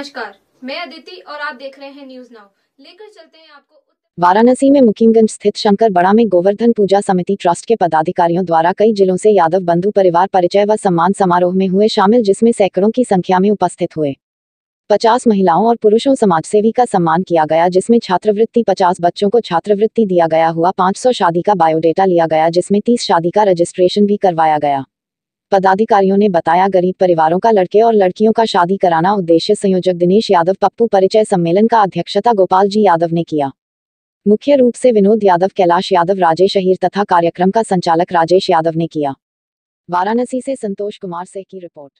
नमस्कार मैं अदिति और आप देख रहे हैं न्यूज नाउ लेकर चलते हैं आपको वाराणसी में मुकीमगंज स्थित शंकर बड़ा में गोवर्धन पूजा समिति ट्रस्ट के पदाधिकारियों द्वारा कई जिलों से यादव बंधु परिवार परिचय व सम्मान समारोह में हुए शामिल जिसमें सैकड़ों की संख्या में उपस्थित हुए पचास महिलाओं और पुरुषों समाजसेवी का सम्मान किया गया जिसमें छात्रवृत्ति पचास बच्चों को छात्रवृत्ति दिया गया हुआ 500 शादी का बायोडेटा लिया गया जिसमें 30 शादी का रजिस्ट्रेशन भी करवाया गया पदाधिकारियों ने बताया गरीब परिवारों का लड़के और लड़कियों का शादी कराना उद्देश्य संयोजक दिनेश यादव पप्पू परिचय सम्मेलन का अध्यक्षता गोपाल जी यादव ने किया मुख्य रूप से विनोद यादव कैलाश यादव राजेश अहिर तथा कार्यक्रम का संचालक राजेश यादव ने किया वाराणसी से संतोष कुमार से की रिपोर्ट